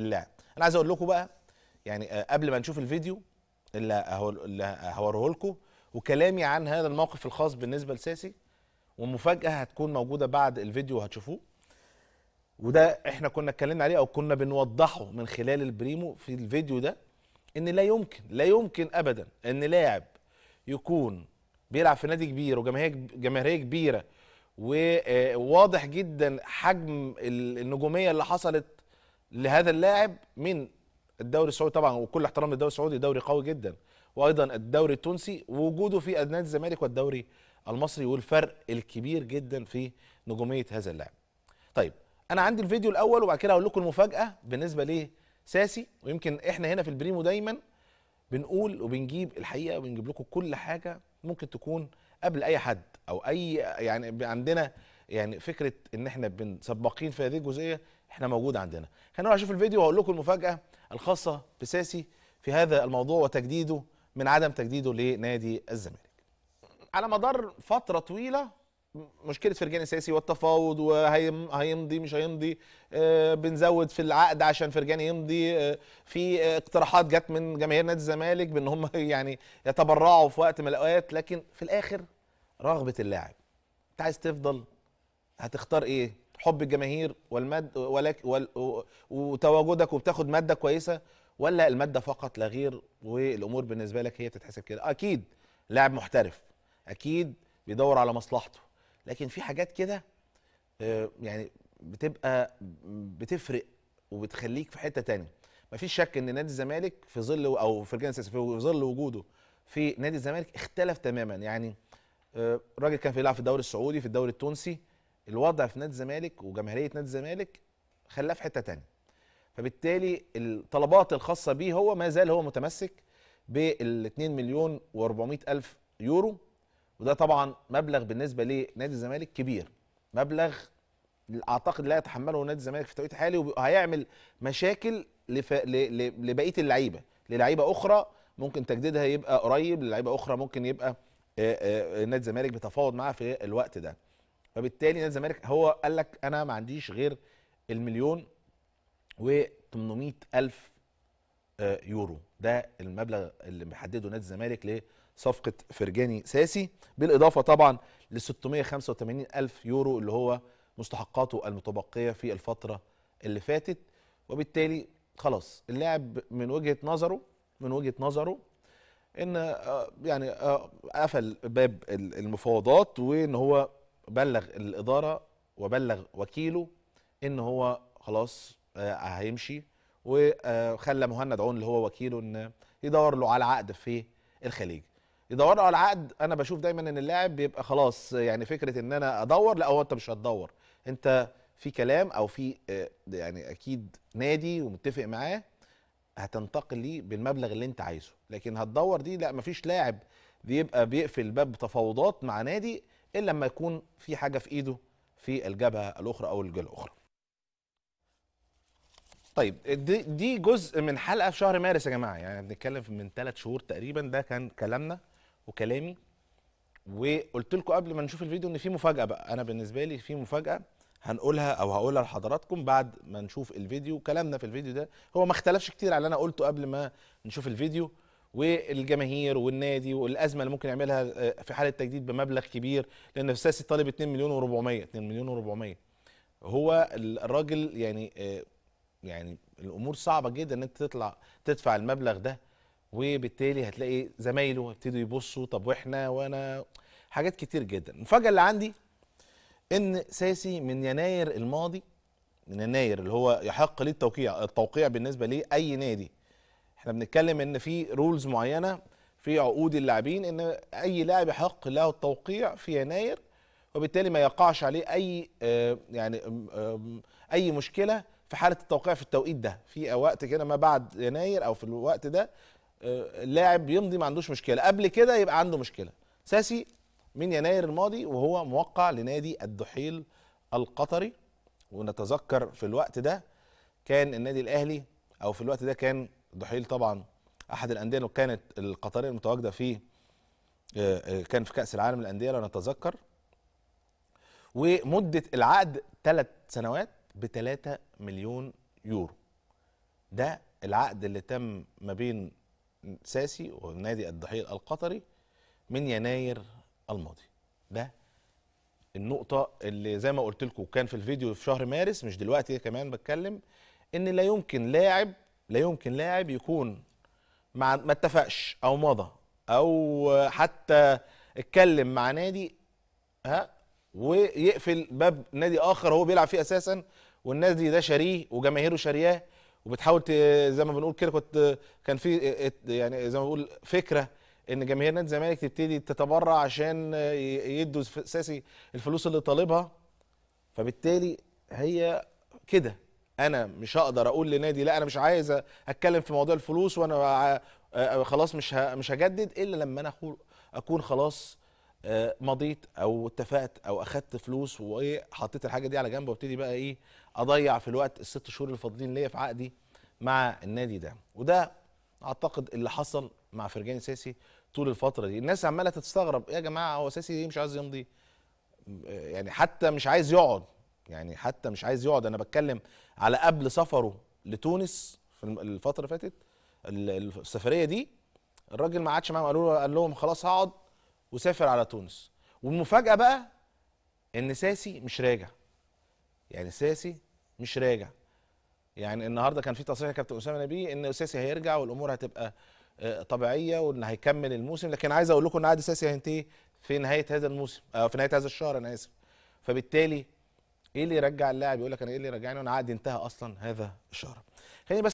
اللعب انا عايز اقول لكم بقى يعني آه، قبل ما نشوف الفيديو اللي هوريه لكم وكلامي عن هذا الموقف الخاص بالنسبه لساسي ومفاجاه هتكون موجوده بعد الفيديو وهتشوفوه وده احنا كنا اتكلمنا عليه او كنا بنوضحه من خلال البريمو في الفيديو ده ان لا يمكن لا يمكن ابدا ان لاعب يكون بيلعب في نادي كبير وجماهيريه كبيره وواضح آه، جدا حجم النجوميه اللي حصلت لهذا اللاعب من الدوري السعودي طبعا وكل احترام للدوري السعودي دوري قوي جدا وايضا الدوري التونسي ووجوده في نادي الزمالك والدوري المصري والفرق الكبير جدا في نجوميه هذا اللاعب. طيب انا عندي الفيديو الاول وبعد كده هقول لكم المفاجاه بالنسبه لساسي ويمكن احنا هنا في البريمو دايما بنقول وبنجيب الحقيقه وبنجيب لكم كل حاجه ممكن تكون قبل اي حد او اي يعني عندنا يعني فكره ان احنا سباقين في هذه الجزئيه احنا موجود عندنا خلينا نروح نشوف الفيديو وهقول لكم المفاجاه الخاصه بساسي في هذا الموضوع وتجديده من عدم تجديده لنادي الزمالك على مدار فتره طويله مشكله فرجاني ساسي والتفاوض وهيمضي مش هيمضي آه، بنزود في العقد عشان فرجاني يمضي آه، في اقتراحات جت من جماهير نادي الزمالك بان هم يعني يتبرعوا في وقت من الاوقات لكن في الاخر رغبه اللاعب انت عايز تفضل هتختار ايه حب الجماهير والمد ولك وال وتواجدك وبتاخد ماده كويسه ولا الماده فقط لا غير والامور بالنسبه لك هي بتتحسب كده اكيد لاعب محترف اكيد بيدور على مصلحته لكن في حاجات كده آه، يعني بتبقى بتفرق وبتخليك في حته تانية مفيش شك ان نادي الزمالك في ظل او في الجنة في ظل وجوده في نادي الزمالك اختلف تماما يعني آه، راجل كان في بيلعب في الدوري السعودي في الدوري التونسي الوضع في نادي الزمالك وجماهيريه نادي الزمالك خلاه في حته ثانيه فبالتالي الطلبات الخاصه به هو ما زال هو متمسك بال 2 مليون و400 الف يورو وده طبعا مبلغ بالنسبه لنادي الزمالك كبير مبلغ اعتقد لا يتحمله نادي الزمالك في التوقيت الحالي وهيعمل مشاكل لف... ل... ل... لبقيه اللعيبه للعيبه اخرى ممكن تجديدها يبقى قريب للعيبه اخرى ممكن يبقى نادي الزمالك بيتفاوض معاها في الوقت ده فبالتالي نادي الزمالك هو قال لك انا ما عنديش غير المليون و800 الف آه، يورو ده المبلغ اللي محدده نادي الزمالك لصفقه فرجاني ساسي بالاضافه طبعا ل 685 الف يورو اللي هو مستحقاته المتبقيه في الفتره اللي فاتت وبالتالي خلاص اللاعب من وجهه نظره من وجهه نظره ان آه، يعني آه، قفل باب المفاوضات وان هو بلغ الاداره وبلغ وكيله ان هو خلاص آه، هيمشي وخلى مهند عون اللي هو وكيله ان يدور له على عقد في الخليج يدور له على عقد انا بشوف دايما ان اللاعب بيبقى خلاص يعني فكره ان انا ادور لا هو انت مش هتدور انت في كلام او في آه، يعني اكيد نادي ومتفق معاه هتنتقل ليه بالمبلغ اللي انت عايزه لكن هتدور دي لا مفيش لاعب بيبقى بيقفل باب تفاوضات مع نادي الا لما يكون في حاجه في ايده في الجبهه الاخرى او الجهه الاخرى طيب دي, دي جزء من حلقه في شهر مارس يا جماعه يعني بنتكلم من ثلاث شهور تقريبا ده كان كلامنا وكلامي وقلت لكم قبل ما نشوف الفيديو ان في مفاجاه بقى انا بالنسبه لي في مفاجاه هنقولها او هقولها لحضراتكم بعد ما نشوف الفيديو كلامنا في الفيديو ده هو ما اختلفش كتير على اللي انا قلته قبل ما نشوف الفيديو والجماهير والنادي والازمه اللي ممكن يعملها آه، في حاله تجديد بمبلغ كبير لان الساسي طالب 2 مليون و400 2 مليون و400 هو الراجل يعني آه، يعني الامور صعبه جدا ان انت تطلع تدفع المبلغ ده وبالتالي هتلاقي زمايله هيبتدوا يبصوا طب واحنا وانا حاجات كتير جدا المفاجاه اللي عندي ان ساسي من يناير الماضي من يناير اللي هو يحق ليه التوقيع التوقيع بالنسبه ليه اي نادي احنا بنتكلم ان في رولز معينه في عقود اللاعبين ان اي لاعب يحق له التوقيع في يناير وبالتالي ما يقعش عليه اي آه، يعني اي مشكله في حاله التوقيع في التوقيت ده في وقت كده ما بعد يناير او في الوقت ده آه، اللاعب بيمضي ما عندوش مشكله قبل كده يبقى عنده مشكله ساسي من يناير الماضي وهو موقع لنادي الدحيل القطري ونتذكر في الوقت ده كان النادي الاهلي او في الوقت ده كان ضحيل طبعا احد الانديه اللي كانت القطريه المتواجده فيه آه، آه، كان في كاس العالم للانديه لو نتذكر ومده العقد ثلاث سنوات ب 3 مليون يورو ده العقد اللي تم ما بين ساسي والنادي الضحيل القطري من يناير الماضي ده النقطة اللي زي ما قلت لكم كان في الفيديو في شهر مارس مش دلوقتي كمان بتكلم ان لا يمكن لاعب لا يمكن لاعب يكون مع ما اتفقش او مضى او حتى اتكلم مع نادي ها ويقفل باب نادي اخر هو بيلعب فيه اساسا والنادي ده شاريه وجماهيره شارياه وبتحاول زي ما بنقول كده كنت كان في يعني زي ما بقول فكره ان جماهير نادي الزمالك تبتدي تتبرع عشان يدوا ساسي الفلوس اللي طالبها فبالتالي هي كده انا مش هقدر اقول لنادي لا انا مش عايز اتكلم في موضوع الفلوس وانا آه، آه، خلاص مش مش هجدد الا لما انا اكون خلاص آه، مضيت او اتفقت او اخدت فلوس وحطيت الحاجه دي على جنب وابتدي بقى ايه اضيع في الوقت الست شهور الفاضلين ليا في عقدي مع النادي ده وده اعتقد اللي حصل مع فرجاني ساسي طول الفتره دي الناس عماله تستغرب يا جماعه هو ساسي ليه مش عايز يمضي يعني حتى مش عايز يقعد يعني حتى مش عايز يقعد انا بتكلم على قبل سفره لتونس في الفتره اللي فاتت السفريه دي الراجل ما قعدش معاهم قالوا قال لهم خلاص هقعد وسافر على تونس والمفاجاه بقى ان ساسي مش راجع يعني ساسي مش راجع يعني النهارده كان في تصريح كابتن اسامه نبيه ان ساسي هيرجع والامور هتبقى آه، طبيعيه وان هيكمل الموسم لكن عايز اقول لكم ان عادي ساسي هينتهي في نهايه هذا الموسم أو آه، في نهايه هذا الشهر انا اسف فبالتالي ايه اللي يرجع اللاعب يقول لك انا ايه اللي رجعني وانا عقدي انتهى اصلا هذا الشهر خليني بس